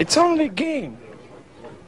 It's only a game.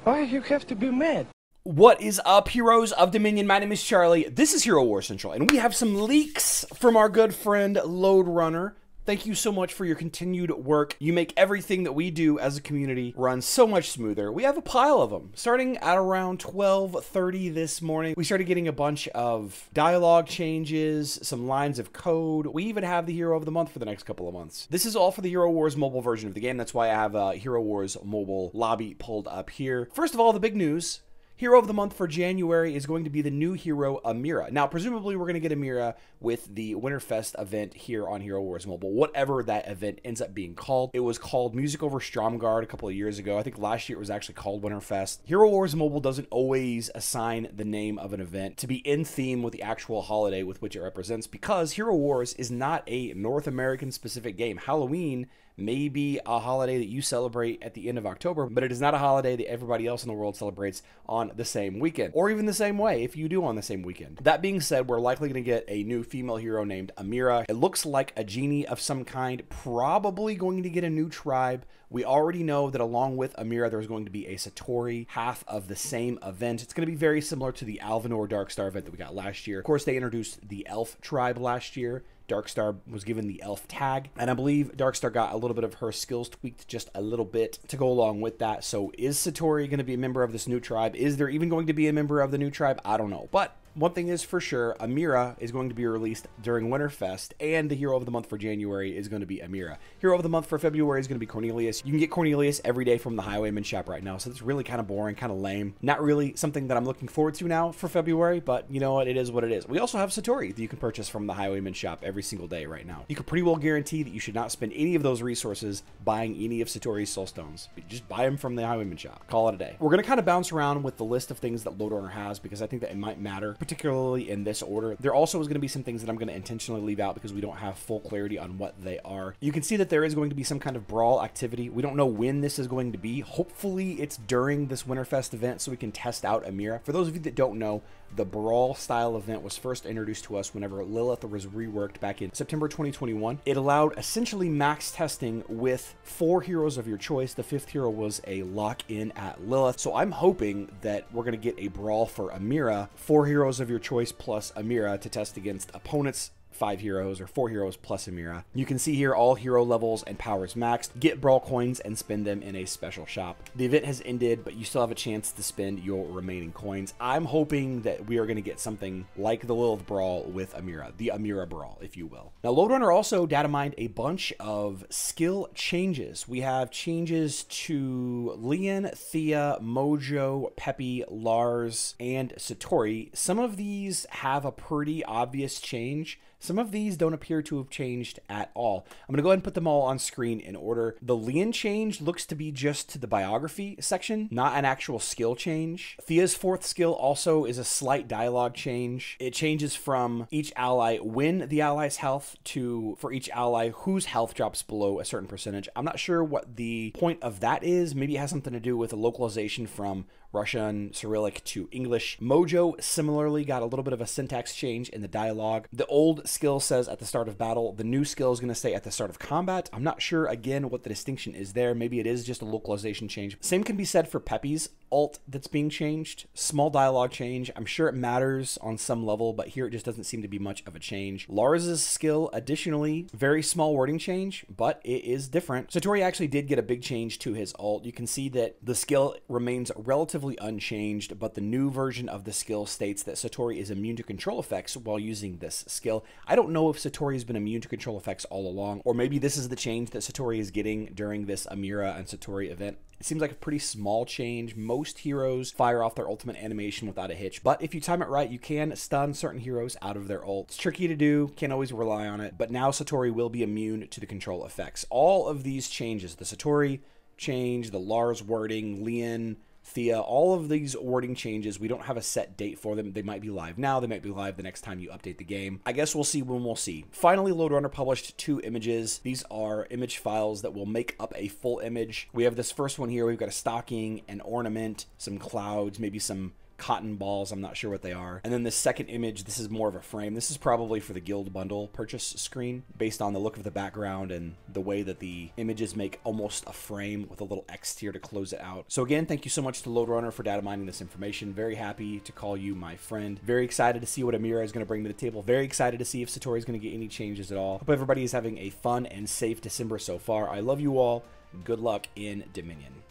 Why you have to be mad? What is up, heroes of Dominion? My name is Charlie. This is Hero War Central, and we have some leaks from our good friend Load Runner. Thank you so much for your continued work. You make everything that we do as a community run so much smoother. We have a pile of them. Starting at around 12:30 this morning, we started getting a bunch of dialogue changes, some lines of code. We even have the hero of the month for the next couple of months. This is all for the Hero Wars mobile version of the game. That's why I have a uh, Hero Wars mobile lobby pulled up here. First of all, the big news Hero of the month for January is going to be the new hero Amira. Now, presumably, we're going to get Amira with the Winterfest event here on Hero Wars Mobile, whatever that event ends up being called. It was called Music Over Stromgard a couple of years ago. I think last year it was actually called Winterfest. Hero Wars Mobile doesn't always assign the name of an event to be in theme with the actual holiday with which it represents because Hero Wars is not a North American specific game. Halloween Maybe a holiday that you celebrate at the end of October, but it is not a holiday that everybody else in the world celebrates on the same weekend, or even the same way if you do on the same weekend. That being said, we're likely going to get a new female hero named Amira. It looks like a genie of some kind, probably going to get a new tribe. We already know that along with Amira, there's going to be a Satori, half of the same event. It's going to be very similar to the Alvanor Star event that we got last year. Of course, they introduced the Elf tribe last year. Darkstar was given the elf tag. And I believe Darkstar got a little bit of her skills tweaked just a little bit to go along with that. So is Satori going to be a member of this new tribe? Is there even going to be a member of the new tribe? I don't know. But one thing is for sure, Amira is going to be released during Winterfest, and the Hero of the Month for January is going to be Amira. Hero of the Month for February is going to be Cornelius. You can get Cornelius every day from the Highwayman shop right now, so it's really kind of boring, kind of lame. Not really something that I'm looking forward to now for February, but you know what? It is what it is. We also have Satori that you can purchase from the Highwayman shop every single day right now. You can pretty well guarantee that you should not spend any of those resources buying any of Satori's Soulstones. Just buy them from the Highwayman shop. Call it a day. We're going to kind of bounce around with the list of things that Owner has because I think that it might matter particularly in this order. There also is going to be some things that I'm going to intentionally leave out because we don't have full clarity on what they are. You can see that there is going to be some kind of brawl activity. We don't know when this is going to be. Hopefully it's during this Winterfest event so we can test out Amira. For those of you that don't know, the Brawl style event was first introduced to us whenever Lilith was reworked back in September 2021. It allowed essentially max testing with four heroes of your choice. The fifth hero was a lock in at Lilith. So I'm hoping that we're going to get a Brawl for Amira, four heroes heroes of your choice plus Amira to test against opponents five heroes or four heroes plus Amira. You can see here all hero levels and powers maxed. Get Brawl coins and spend them in a special shop. The event has ended, but you still have a chance to spend your remaining coins. I'm hoping that we are going to get something like the Lilith Brawl with Amira, the Amira Brawl, if you will. Now, Loadrunner also data mined a bunch of skill changes. We have changes to Leon, Thea, Mojo, Peppy, Lars, and Satori. Some of these have a pretty obvious change some of these don't appear to have changed at all. I'm going to go ahead and put them all on screen in order. The Leon change looks to be just to the biography section, not an actual skill change. Thea's fourth skill also is a slight dialogue change. It changes from each ally win the ally's health to for each ally whose health drops below a certain percentage. I'm not sure what the point of that is. Maybe it has something to do with a localization from Russian Cyrillic to English. Mojo similarly got a little bit of a syntax change in the dialogue. The old skill says at the start of battle. The new skill is going to say at the start of combat. I'm not sure, again, what the distinction is there. Maybe it is just a localization change. Same can be said for Pepe's alt that's being changed. Small dialogue change. I'm sure it matters on some level, but here it just doesn't seem to be much of a change. Lars's skill, additionally, very small wording change, but it is different. Satori actually did get a big change to his alt. You can see that the skill remains relatively unchanged, but the new version of the skill states that Satori is immune to control effects while using this skill. I don't know if Satori has been immune to control effects all along, or maybe this is the change that Satori is getting during this Amira and Satori event. It seems like a pretty small change. Most heroes fire off their ultimate animation without a hitch, but if you time it right, you can stun certain heroes out of their ult. It's tricky to do, can't always rely on it, but now Satori will be immune to the control effects. All of these changes, the Satori change, the Lars wording, Leon, Thea, all of these wording changes, we don't have a set date for them. They might be live now, they might be live the next time you update the game. I guess we'll see when we'll see. Finally, Loadrunner published two images. These are image files that will make up a full image. We have this first one here. We've got a stocking, an ornament, some clouds, maybe some cotton balls. I'm not sure what they are. And then the second image, this is more of a frame. This is probably for the guild bundle purchase screen based on the look of the background and the way that the images make almost a frame with a little X here to close it out. So again, thank you so much to Loadrunner for data mining this information. Very happy to call you my friend. Very excited to see what Amira is going to bring to the table. Very excited to see if Satori is going to get any changes at all. Hope everybody is having a fun and safe December so far. I love you all. Good luck in Dominion.